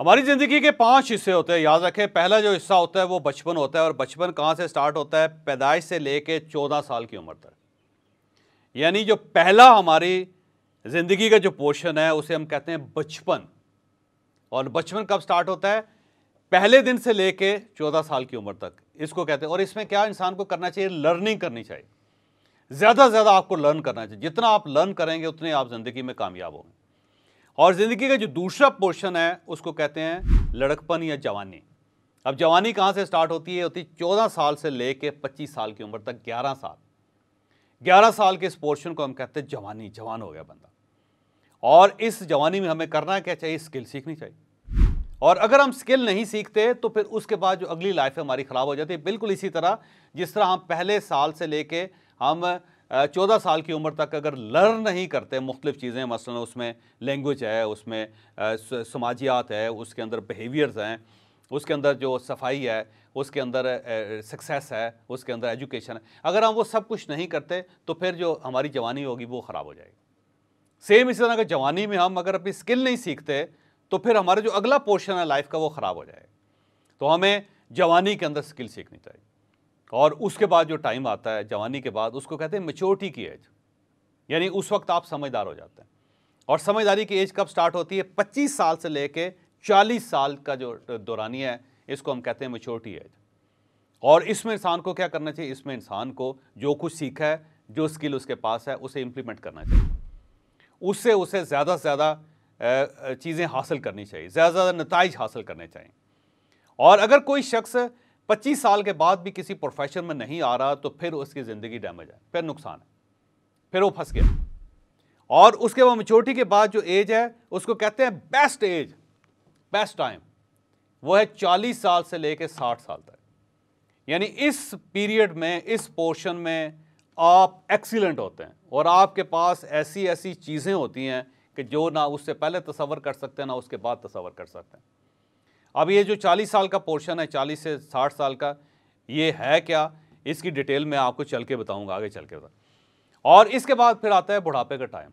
हमारी ज़िंदगी के पांच हिस्से होते हैं याद रखें पहला जो हिस्सा होता है वो बचपन होता है और बचपन कहाँ से स्टार्ट होता है पैदाइश से लेके चौदह साल की उम्र तक यानी जो पहला हमारी ज़िंदगी का जो पोर्शन है उसे हम कहते हैं बचपन और बचपन कब स्टार्ट होता है पहले दिन से लेके चौदह साल की उम्र तक इसको कहते हैं और इसमें क्या इंसान को करना चाहिए लर्निंग करनी चाहिए ज़्यादा से ज़्यादा आपको लर्न करना चाहिए जितना आप लर्न करेंगे उतने आप ज़िंदगी में कामयाब होंगे और ज़िंदगी का जो दूसरा पोर्शन है उसको कहते हैं लड़कपन या जवानी अब जवानी कहाँ से स्टार्ट होती है होती है चौदह साल से ले कर पच्चीस साल की उम्र तक ग्यारह साल ग्यारह साल के इस पोर्शन को हम कहते हैं जवानी जवान हो गया बंदा और इस जवानी में हमें करना क्या चाहिए स्किल सीखनी चाहिए और अगर हम स्किल नहीं सीखते तो फिर उसके बाद जो अगली लाइफ है हमारी ख़राब हो जाती है बिल्कुल इसी तरह जिस तरह हम पहले साल से लेके हम चौदह साल की उम्र तक अगर लर्न नहीं करते मुख्तफ चीज़ें मसला उसमें लैंग्वेज है उसमें समाजियात है उसके अंदर बिहेवियर्स हैं उसके अंदर जो सफाई है उसके अंदर सक्सेस है उसके अंदर एजुकेशन है अगर हम वो सब कुछ नहीं करते तो फिर जो हमारी जवानी होगी वो ख़राब हो जाएगी सेम इसी तरह अगर जवानी में हम अगर अपनी स्किल नहीं सीखते तो फिर हमारा जो अगला पोर्शन है लाइफ का वो ख़राब हो जाएगा तो हमें जवानी के अंदर स्किल सीखनी चाहिए और उसके बाद जो टाइम आता है जवानी के बाद उसको कहते हैं मेच्योरिटी की एज यानी उस वक्त आप समझदार हो जाते हैं और समझदारी की एज कब स्टार्ट होती है 25 साल से लेके 40 साल का जो दौरानी है इसको हम कहते हैं मेच्योरिटी एज और इसमें इंसान को क्या करना चाहिए इसमें इंसान को जो कुछ सीखा है जो स्किल उसके पास है उसे इम्प्लीमेंट करना चाहिए उससे उसे ज़्यादा से ज़्यादा चीज़ें हासिल करनी चाहिए ज़्यादा से ज़्यादा नतज हासिल करने चाहिए और अगर कोई शख्स 25 साल के बाद भी किसी प्रोफेशन में नहीं आ रहा तो फिर उसकी ज़िंदगी डैमेज है फिर नुकसान है फिर वो फंस गया और उसके बाद मचोरिटी के बाद जो एज है उसको कहते हैं बेस्ट एज बेस्ट टाइम वो है 40 साल से लेकर 60 साल तक यानी इस पीरियड में इस पोर्शन में आप एक्सीलेंट होते हैं और आपके पास ऐसी ऐसी चीज़ें होती हैं कि जो ना उससे पहले तस्वर कर सकते हैं ना उसके बाद तस्वर कर सकते हैं अब ये जो 40 साल का पोर्शन है 40 से 60 साल का ये है क्या इसकी डिटेल मैं आपको चल के बताऊँगा आगे चल के बता और इसके बाद फिर आता है बुढ़ापे का टाइम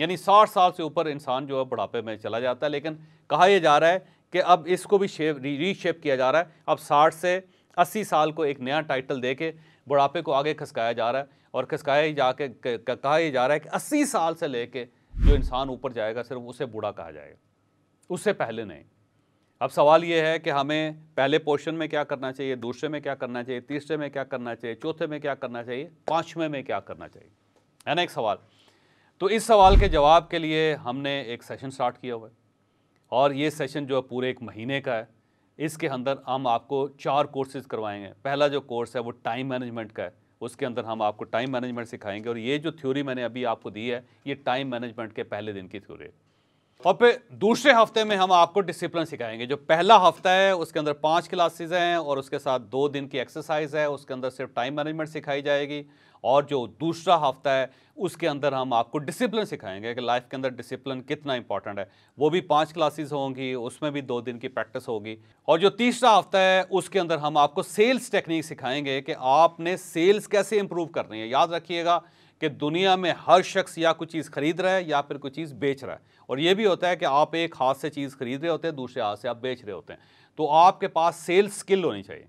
यानी साठ साल से ऊपर इंसान जो है बुढ़ापे में चला जाता है लेकिन कहा यह जा रहा है कि अब इसको भी शेप रीशेप किया जा रहा है अब साठ से अस्सी साल को एक नया टाइटल दे के बुढ़ापे को आगे खसकाया जा रहा है और खसकाया ही जाके कहा ही जा रहा है कि अस्सी साल से लेके जो इंसान ऊपर जाएगा सिर्फ उसे बूढ़ा कहा जाएगा उससे पहले नहीं अब सवाल ये है कि हमें पहले पोर्शन में क्या करना चाहिए दूसरे में क्या करना चाहिए तीसरे में क्या करना चाहिए चौथे में क्या करना चाहिए पाँचवें में क्या करना चाहिए है ना एक सवाल तो इस सवाल के जवाब के लिए हमने एक सेशन स्टार्ट किया हुआ है और ये सेशन जो है पूरे एक महीने का है इसके अंदर हम आपको चार कोर्सेज करवाएंगे पहला जो कोर्स है वो टाइम मैनेजमेंट का है उसके अंदर हम आपको टाइम मैनेजमेंट सिखाएंगे और ये जो थ्योरी मैंने अभी आपको दी है ये टाइम मैनेजमेंट के पहले दिन की थ्योरी है और फिर दूसरे हफ्ते में हम आपको डिसिप्लिन सिखाएंगे जो पहला हफ्ता है उसके अंदर पाँच क्लासेज हैं और उसके साथ दो दिन की एक्सरसाइज है उसके अंदर सिर्फ टाइम मैनेजमेंट सिखाई जाएगी और जो दूसरा हफ्ता है उसके अंदर हम आपको डिसिप्लिन सिखाएंगे कि लाइफ के अंदर डिसिप्लिन कितना इंपॉर्टेंट है वो भी पांच क्लासेस होंगी उसमें भी दो दिन की प्रैक्टिस होगी और जो तीसरा हफ्ता है उसके अंदर हम आपको सेल्स टेक्निक सिखाएंगे कि आपने सेल्स कैसे इंप्रूव करनी है याद रखिएगा कि दुनिया में हर शख्स या कुछ चीज़ खरीद रहा है या फिर कोई चीज़ बेच रहा है और ये भी होता है कि आप एक हाथ से चीज़ खरीद रहे होते हैं दूसरे हाथ से आप बेच रहे होते हैं तो आपके पास सेल्स स्किल होनी चाहिए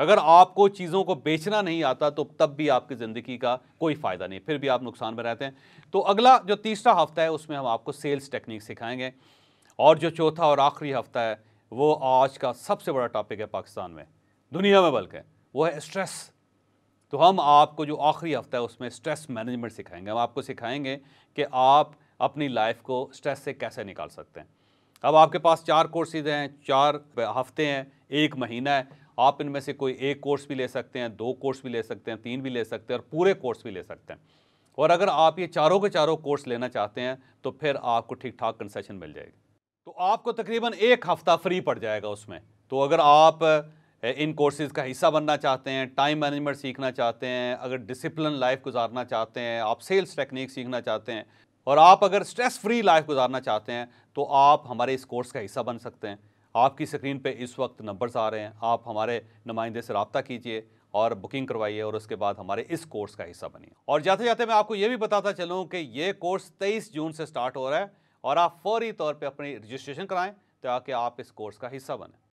अगर आपको चीज़ों को बेचना नहीं आता तो तब भी आपकी ज़िंदगी का कोई फ़ायदा नहीं फिर भी आप नुकसान में रहते हैं तो अगला जो तीसरा हफ्ता है उसमें हम आपको सेल्स टेक्निक सिखाएंगे और जो चौथा और आखिरी हफ्ता है वो आज का सबसे बड़ा टॉपिक है पाकिस्तान में दुनिया में बल्कि वो है स्ट्रेस तो हम आपको जो आखिरी हफ्ता है उसमें स्ट्रेस मैनेजमेंट सिखाएंगे हम आपको सिखाएंगे कि आप अपनी लाइफ को स्ट्रेस से कैसे निकाल सकते हैं अब आपके पास चार कोर्सेज हैं चार हफ्ते हैं एक महीना है आप इनमें से कोई एक कोर्स भी ले सकते हैं दो कोर्स भी ले सकते हैं तीन भी ले सकते हैं और पूरे कोर्स भी ले सकते हैं और अगर आप ये चारों के चारों कोर्स लेना चाहते हैं तो फिर आपको ठीक ठाक कंसेशन मिल जाएगी तो आपको तकरीबन एक हफ़्ता फ्री पड़ जाएगा उसमें तो अगर आप इन कोर्सेज़ का हिस्सा बनना चाहते हैं टाइम मैनेजमेंट सीखना चाहते हैं अगर डिसिप्लिन लाइफ गुजारना चाहते हैं आप सेल्स टेक्निक सीखना चाहते हैं और आप अगर स्ट्रेस फ्री लाइफ गुजारना चाहते हैं तो आप हमारे इस कोर्स का हिस्सा बन सकते हैं आपकी स्क्रीन पे इस वक्त नंबर्स आ रहे हैं आप हमारे नुमाइंदे से रबता कीजिए और बुकिंग करवाइए और उसके बाद हमारे इस कोर्स का हिस्सा बनिए और जाते जाते मैं आपको ये भी बताता चलूँ कि ये कोर्स तेईस जून से स्टार्ट हो रहा है और आप फौरी तौर पर अपनी रजिस्ट्रेशन कराएँ ताकि आप इस कोर्स का हिस्सा बने